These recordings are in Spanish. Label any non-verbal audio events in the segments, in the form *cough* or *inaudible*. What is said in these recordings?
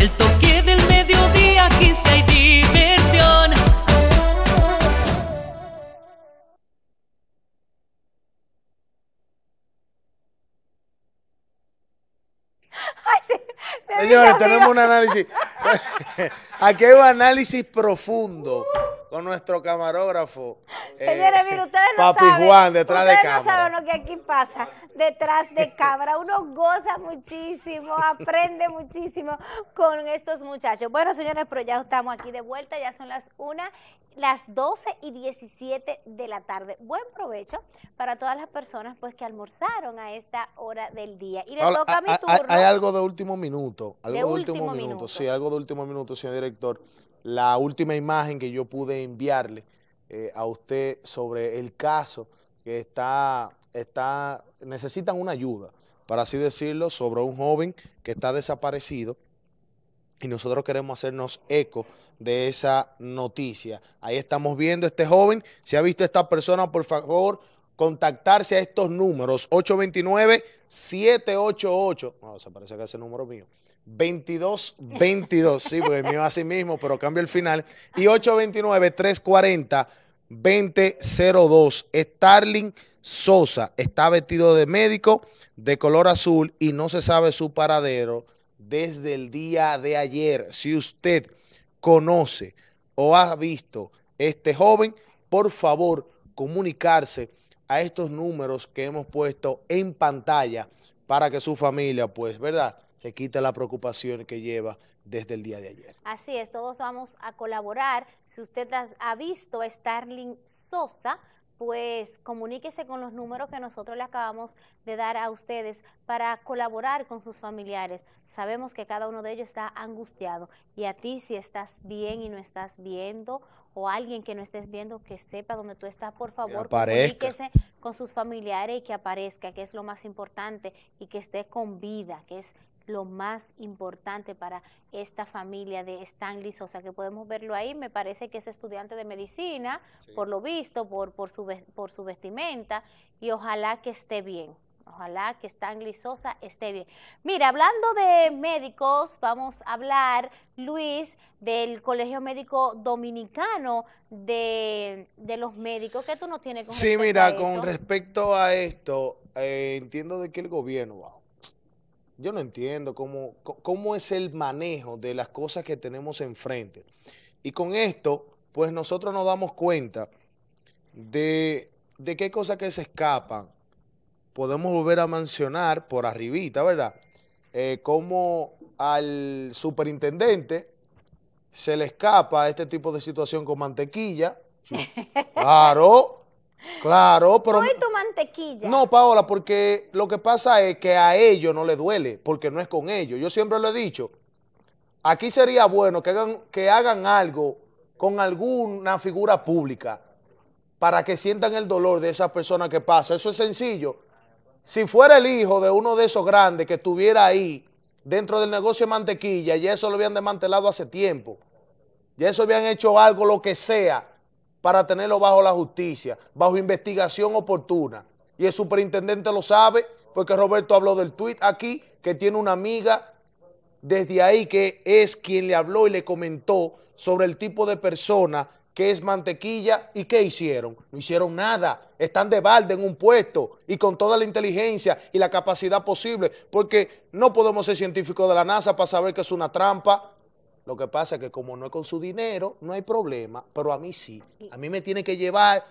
El toque del mediodía, aquí si hay diversión. Señores, tenemos un análisis. *laughs* *laughs* Aquí hay un análisis profundo con nuestro camarógrafo. Eh, señores, miren, ustedes no Papi Juan, detrás de cámara. Ustedes no saben lo que aquí pasa detrás de cámara. Uno goza muchísimo, aprende muchísimo con estos muchachos. Bueno, señores, pero ya estamos aquí de vuelta. Ya son las 1, las 12 y 17 de la tarde. Buen provecho para todas las personas pues que almorzaron a esta hora del día. Y le toca a, mi turno. Hay, algo de último minuto. Algo de, último, minuto. Sí, algo de último minuto, señor director la última imagen que yo pude enviarle eh, a usted sobre el caso que está, está, necesitan una ayuda, para así decirlo, sobre un joven que está desaparecido y nosotros queremos hacernos eco de esa noticia. Ahí estamos viendo este joven. Si ha visto esta persona, por favor, contactarse a estos números 829-788. No, se parece que ese número mío. 2222. Sí, porque mío así mismo, pero cambio el final. Y 829-340-2002. Starling Sosa está vestido de médico de color azul y no se sabe su paradero desde el día de ayer. Si usted conoce o ha visto este joven, por favor, comunicarse a estos números que hemos puesto en pantalla para que su familia, pues, ¿verdad? quita la preocupación que lleva desde el día de ayer. Así es, todos vamos a colaborar. Si usted ha visto a Starling Sosa, pues comuníquese con los números que nosotros le acabamos de dar a ustedes para colaborar con sus familiares. Sabemos que cada uno de ellos está angustiado y a ti si estás bien y no estás viendo o alguien que no estés viendo que sepa dónde tú estás, por favor, comuníquese con sus familiares y que aparezca, que es lo más importante y que esté con vida, que es lo más importante para esta familia de Stanley Sosa, que podemos verlo ahí, me parece que es estudiante de medicina, por lo visto, por, por, su, por su vestimenta, y ojalá que esté bien. Ojalá que Stanley Sosa esté bien. Mira, hablando de médicos, vamos a hablar, Luis, del Colegio Médico Dominicano de, los médicos. ¿Qué tú no tienes con Sí, mira, con respecto a esto, eh, entiendo de que el gobierno, va, yo no entiendo cómo, es el manejo de las cosas que tenemos enfrente. Y con esto, pues nosotros nos damos cuenta de, qué cosas que se escapan. Podemos volver a mencionar por arribita, ¿verdad? Eh, cómo al superintendente se le escapa este tipo de situación con mantequilla. *laughs* Claro, Claro, pero... es tu mantequilla. No, Paola, porque lo que pasa es que a ellos no le duele, porque no es con ellos. Yo siempre lo he dicho, aquí sería bueno que hagan, que hagan algo con alguna figura pública para que sientan el dolor de esa persona que pasa. Eso es sencillo. Si fuera el hijo de uno de esos grandes que estuviera ahí dentro del negocio de mantequilla, Y eso lo habían desmantelado hace tiempo. Ya eso habían hecho algo, lo que sea, para tenerlo bajo la justicia, bajo investigación oportuna. Y el superintendente lo sabe, porque Roberto habló del tuit aquí, que tiene una amiga desde ahí que es quien le habló y le comentó sobre el tipo de persona que es mantequilla y qué hicieron. No hicieron nada, están de balde en un puesto y con toda la inteligencia y la capacidad posible, porque no podemos ser científicos de la NASA para saber que es una trampa, lo que pasa es que como no es con su dinero, no hay problema, pero a mí sí. A mí me tiene que llevar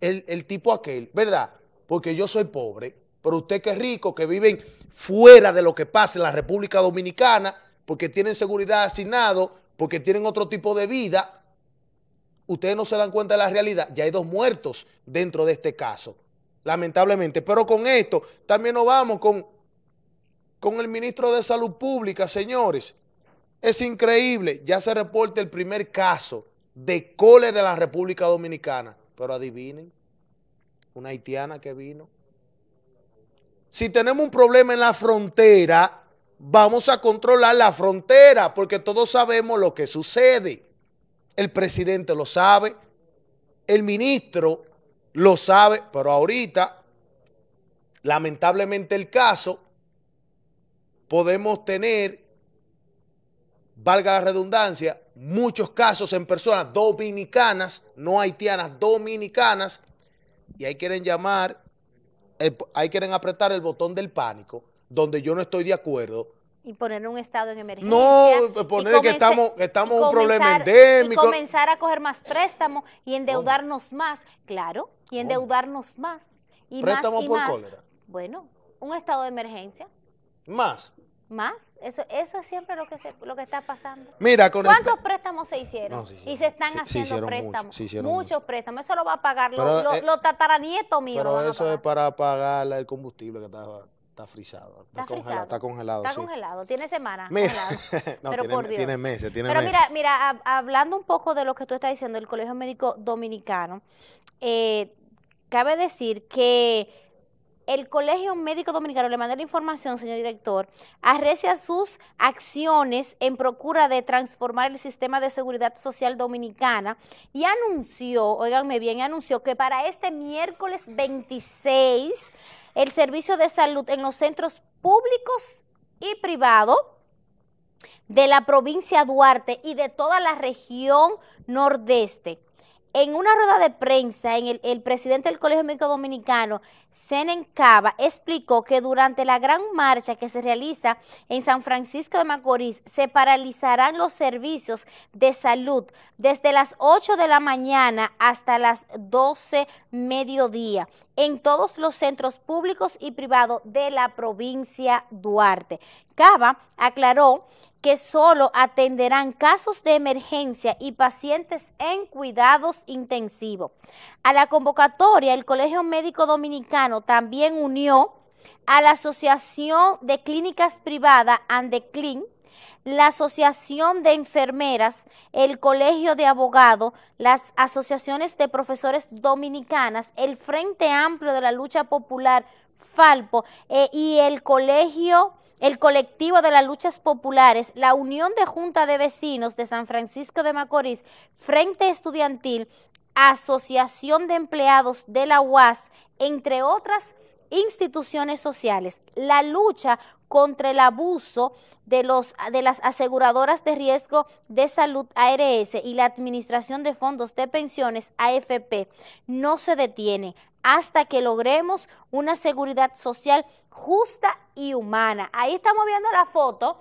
el, tipo aquel, ¿verdad? Porque yo soy pobre, pero usted que es rico, que viven fuera de lo que pasa en la República Dominicana, porque tienen seguridad asignado, porque tienen otro tipo de vida, ustedes no se dan cuenta de la realidad. Ya hay dos muertos dentro de este caso, lamentablemente. Pero con esto también nos vamos con, con el ministro de Salud Pública, señores. Es increíble, ya se reporta el primer caso de cólera en la República Dominicana. Pero adivinen, una haitiana que vino. Si tenemos un problema en la frontera, vamos a controlar la frontera, porque todos sabemos lo que sucede. El presidente lo sabe, el ministro lo sabe, pero ahorita, lamentablemente el caso, podemos tener valga la redundancia, muchos casos en personas dominicanas, no haitianas, dominicanas, y ahí quieren llamar, eh, ahí quieren apretar el botón del pánico, donde yo no estoy de acuerdo, y poner un estado en emergencia. No, poner que estamos, estamos un problema endémico. Y comenzar a coger más préstamos y endeudarnos más, claro, y endeudarnos más. Y préstamos por cólera. Bueno, un estado de emergencia. Más. Más, eso, eso es siempre lo que lo que está pasando. Mira, ¿Cuántos préstamos se hicieron? Y se están haciendo préstamos. muchos préstamos. Eso lo va a pagar eh, los, tataranietos míos. Pero eso es para pagar el combustible que está, está frisado. Está, congelado, está congelado. Está congelado. Tiene semanas. *laughs* no, pero tiene, meses. pero mira, mira hablando un poco de lo que tú estás diciendo el Colegio Médico Dominicano, eh, cabe decir que el Colegio Médico Dominicano, le mandé la información, señor director, arrecia sus acciones en procura de transformar el sistema de seguridad social dominicana y anunció, oiganme bien, anunció que para este miércoles 26, el servicio de salud en los centros públicos y privados de la provincia Duarte y de toda la región nordeste en una rueda de prensa, en el, el presidente del Colegio Médico Dominicano, Senen Cava, explicó que durante la gran marcha que se realiza en San Francisco de Macorís, se paralizarán los servicios de salud desde las 8 de la mañana hasta las 12 mediodía en todos los centros públicos y privados de la provincia Duarte. Cava aclaró que solo atenderán casos de emergencia y pacientes en cuidados intensivos. A la convocatoria, el Colegio Médico Dominicano también unió a la Asociación de Clínicas Privadas, Andeclin, la Asociación de Enfermeras, el Colegio de Abogados, las asociaciones de profesores dominicanas, el Frente Amplio de la Lucha Popular, Falpo, eh, y el Colegio el colectivo de las luchas populares, la Unión de Junta de Vecinos de San Francisco de Macorís, Frente Estudiantil, Asociación de Empleados de la UAS, entre otras instituciones sociales. La lucha contra el abuso de, los, de las aseguradoras de riesgo de salud ARS y la administración de fondos de pensiones AFP no se detiene hasta que logremos una seguridad social justa y humana. Ahí estamos viendo la foto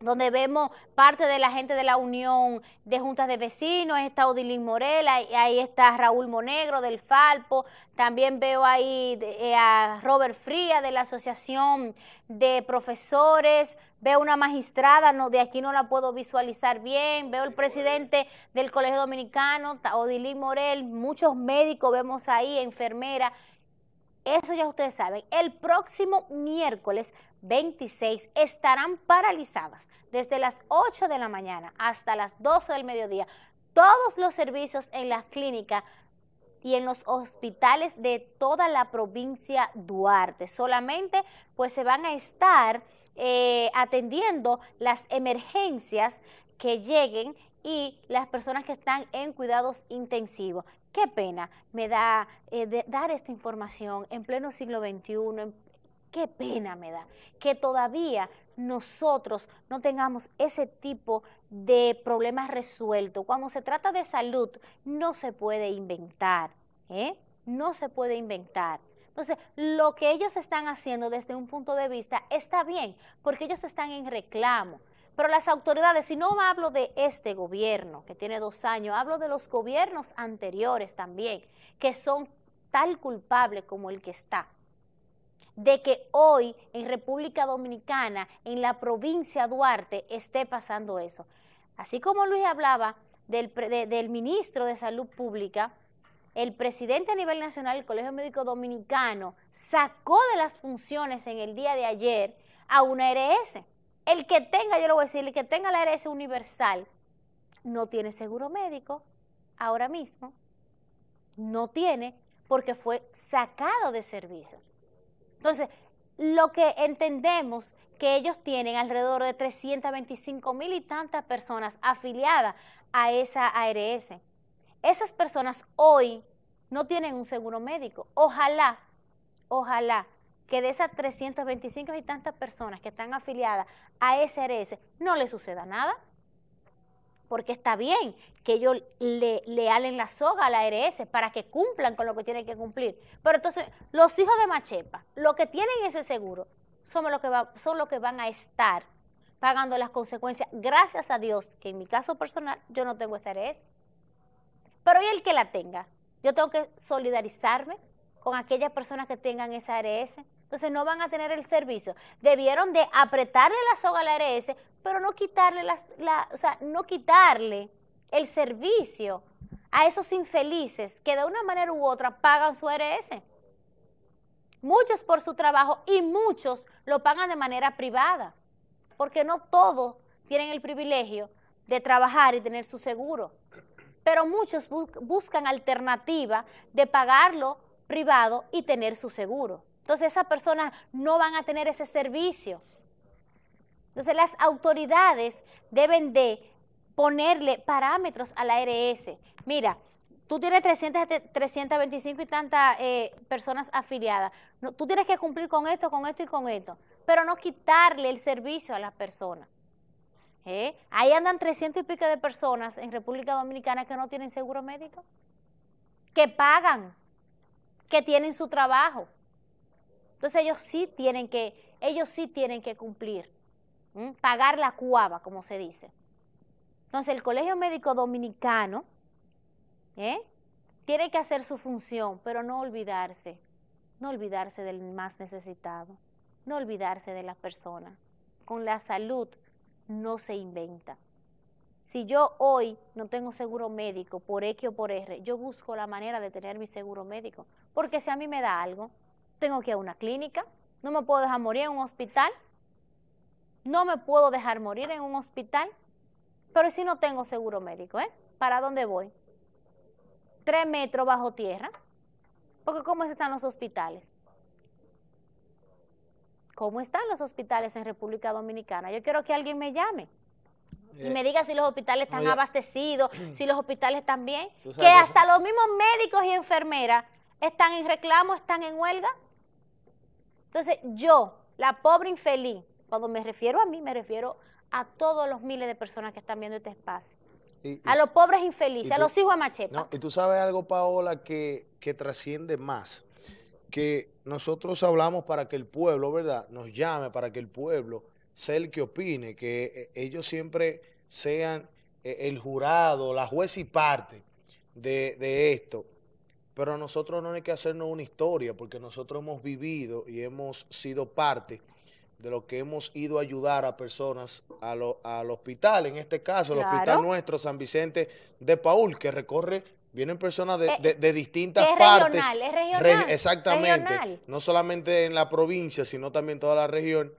donde vemos parte de la gente de la Unión de Juntas de Vecinos, está Odilín Morela, ahí está Raúl Monegro del Falpo, también veo ahí eh, a Robert Fría de la Asociación de Profesores, veo una magistrada, no, de aquí no la puedo visualizar bien, veo el pues. presidente del Colegio Dominicano, Odilín Morel, muchos médicos vemos ahí, enfermera. Eso ya ustedes saben, el próximo miércoles 26 estarán paralizadas desde las 8 de la mañana hasta las 12 del mediodía todos los servicios en las clínicas y en los hospitales de toda la provincia Duarte. Solamente pues se van a estar eh, atendiendo las emergencias que lleguen y las personas que están en cuidados intensivos. Qué pena me da eh, dar esta información en pleno siglo XXI, qué pena me da que todavía nosotros no tengamos ese tipo de problemas resueltos. Cuando se trata de salud, no se puede inventar, ¿eh? No se puede inventar. Entonces, lo que ellos están haciendo desde un punto de vista está bien, porque ellos están en reclamo. Pero las autoridades, si no hablo de este gobierno, que tiene dos años, hablo de los gobiernos anteriores también, que son tal culpable como el que está de que hoy en República Dominicana, en la provincia Duarte, esté pasando eso. Así como Luis hablaba del, del ministro de Salud Pública, el presidente a nivel nacional del Colegio Médico Dominicano sacó de las funciones en el día de ayer a una ARS. E el que tenga, yo lo voy a decir, el que tenga la ARS e universal no tiene seguro médico ahora mismo, no tiene porque fue sacado de servicio. Entonces, lo que entendemos que ellos tienen alrededor de 325 mil y tantas personas afiliadas a esa ARS. Esas personas hoy no tienen un seguro médico. Ojalá, ojalá que de esas 325 y tantas personas que están afiliadas a SRS no le suceda nada, porque está bien que ellos le, le la soga a la ARS para que cumplan con lo que tienen que cumplir. Pero entonces, los hijos de Machepa, los que tienen ese seguro, son los que, son los que van a estar pagando las consecuencias. Gracias a Dios, que en mi caso personal, yo no tengo SRS. Pero ¿y el que la tenga? Yo tengo que solidarizarme con aquellas personas que tengan esa ARS. Entonces no van a tener el servicio. Debieron de apretarle la soga a la ARS, pero no quitarle, no quitarle el servicio a esos infelices que de una manera u otra pagan su ARS. Muchos por su trabajo y muchos lo pagan de manera privada, porque no todos tienen el privilegio de trabajar y tener su seguro pero muchos buscan alternativa de pagarlo privado y tener su seguro. Entonces esas personas no van a tener ese servicio. Entonces las autoridades deben de ponerle parámetros a la ARS. Mira, tú tienes 325 y tantas eh, personas afiliadas. tú tienes que cumplir con esto, con esto y con esto, pero no quitarle el servicio a las personas. ¿eh? Ahí andan 300 y pico de personas en República Dominicana que no tienen seguro médico, que pagan, que tienen su trabajo. Entonces ellos sí tienen que, ellos sí tienen que cumplir, pagar la cuava, como se dice. Entonces el Colegio Médico Dominicano ¿eh? tiene que hacer su función, pero no olvidarse, no olvidarse del más necesitado, no olvidarse de las personas, con la salud no se inventa. Si yo hoy no tengo seguro médico por X o por R, yo busco la manera de tener mi seguro médico. Porque si a mí me da algo, tengo que ir a una clínica, no me puedo dejar morir en un hospital, no me puedo dejar morir en un hospital, pero si no tengo seguro médico, ¿eh? ¿Para dónde voy? Tres metros bajo tierra, porque ¿cómo están los hospitales? cómo están los hospitales en República Dominicana. Yo quiero que alguien me llame y eh, me diga si los hospitales están abastecidos, *clears throat* si los hospitales están bien, que hasta los mismos médicos y enfermeras están en reclamo, están en huelga. Entonces yo, la pobre infeliz, cuando me refiero a mí, me refiero a todos los miles de personas que están viendo este espacio. a los pobres infelices, a los hijos de machepa. No, y tú sabes algo, Paola, que, que trasciende más que nosotros hablamos para que el pueblo, ¿verdad? Nos llame, para que el pueblo sea el que opine, que eh, ellos siempre sean eh, el jurado, la juez y parte de, esto. Pero nosotros no hay que hacernos una historia, porque nosotros hemos vivido y hemos sido parte de lo que hemos ido a ayudar a personas al hospital, en este caso, el Hospital Nuestro San Vicente de Paul, que recorre Vienen personas de, eh, de, distintas partes. Regional, exactamente. No solamente en la provincia, sino también toda la región.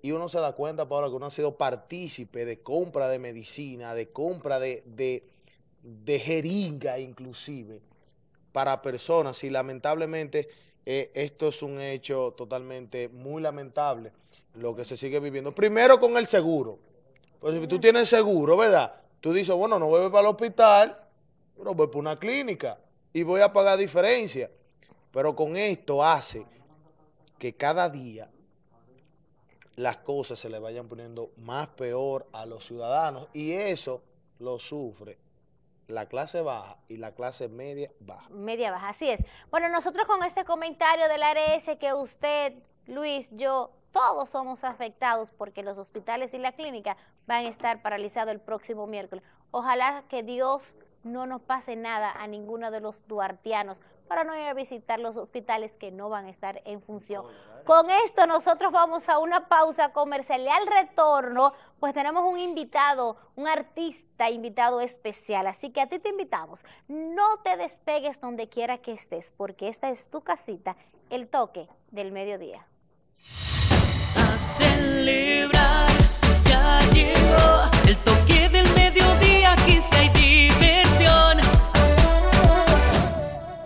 Y uno se da cuenta, Paola, que uno ha sido partícipe de compra de medicina, de compra de, de, jeringa inclusive, para personas. Y lamentablemente eh, esto es un hecho totalmente muy lamentable, lo que se sigue viviendo. Primero con el seguro. Pues si tú tienes seguro, ¿verdad? Tú dices, bueno, no voy para el hospital, pero voy por una clínica y voy a pagar diferencia. Pero con esto hace que cada día las cosas se le vayan poniendo más peor a los ciudadanos y eso lo sufre la clase baja y la clase media baja. Media baja, así es. Bueno, nosotros con este comentario del ARS que usted, Luis, yo, todos somos afectados porque los hospitales y la clínica van a estar paralizados el próximo miércoles. Ojalá que Dios no nos pase nada a ninguno de los duartianos para no ir a visitar los hospitales que no van a estar en función. Con esto nosotros vamos a una pausa comercial y al retorno pues tenemos un invitado, un artista invitado especial, así que a ti te invitamos, no te despegues donde quiera que estés porque esta es tu casita, el toque del mediodía. A ya llegó el toque del mediodía, 15